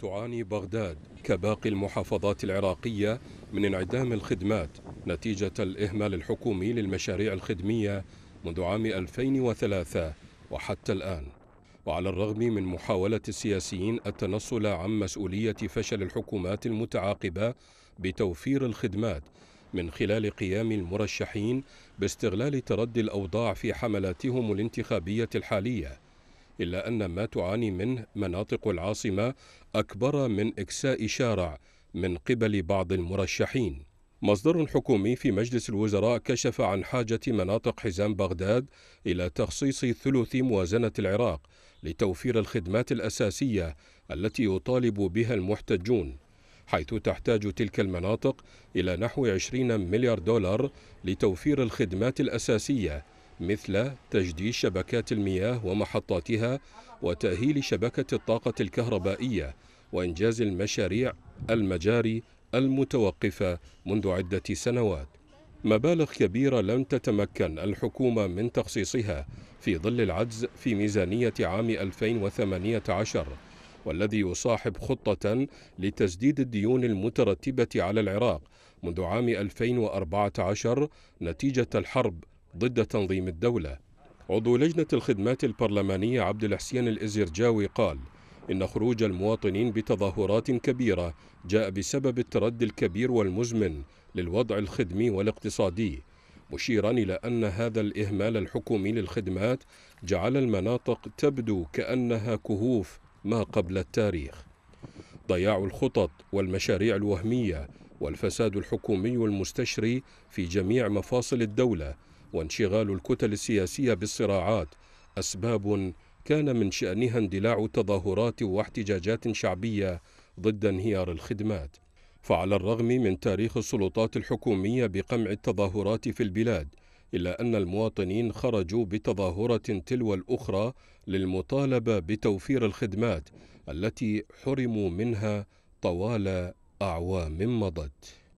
تعاني بغداد كباقي المحافظات العراقية من انعدام الخدمات نتيجة الإهمال الحكومي للمشاريع الخدمية منذ عام 2003 وحتى الآن وعلى الرغم من محاولة السياسيين التنصل عن مسؤولية فشل الحكومات المتعاقبة بتوفير الخدمات من خلال قيام المرشحين باستغلال تردي الأوضاع في حملاتهم الانتخابية الحالية إلا أن ما تعاني منه مناطق العاصمة أكبر من إكساء شارع من قبل بعض المرشحين مصدر حكومي في مجلس الوزراء كشف عن حاجة مناطق حزام بغداد إلى تخصيص ثلث موازنة العراق لتوفير الخدمات الأساسية التي يطالب بها المحتجون حيث تحتاج تلك المناطق إلى نحو 20 مليار دولار لتوفير الخدمات الأساسية مثل تجديد شبكات المياه ومحطاتها وتأهيل شبكة الطاقة الكهربائية وإنجاز المشاريع المجاري المتوقفة منذ عدة سنوات مبالغ كبيرة لم تتمكن الحكومة من تخصيصها في ظل العجز في ميزانية عام 2018 والذي يصاحب خطة لتسديد الديون المترتبة على العراق منذ عام 2014 نتيجة الحرب ضد تنظيم الدولة عضو لجنة الخدمات البرلمانية عبد الحسين الإزرجاوي قال إن خروج المواطنين بتظاهرات كبيرة جاء بسبب التردي الكبير والمزمن للوضع الخدمي والاقتصادي مشيرا إلى أن هذا الإهمال الحكومي للخدمات جعل المناطق تبدو كأنها كهوف ما قبل التاريخ ضياع الخطط والمشاريع الوهمية والفساد الحكومي المستشري في جميع مفاصل الدولة وانشغال الكتل السياسية بالصراعات أسباب كان من شأنها اندلاع تظاهرات واحتجاجات شعبية ضد انهيار الخدمات فعلى الرغم من تاريخ السلطات الحكومية بقمع التظاهرات في البلاد إلا أن المواطنين خرجوا بتظاهرة تلو الأخرى للمطالبة بتوفير الخدمات التي حرموا منها طوال أعوام مضت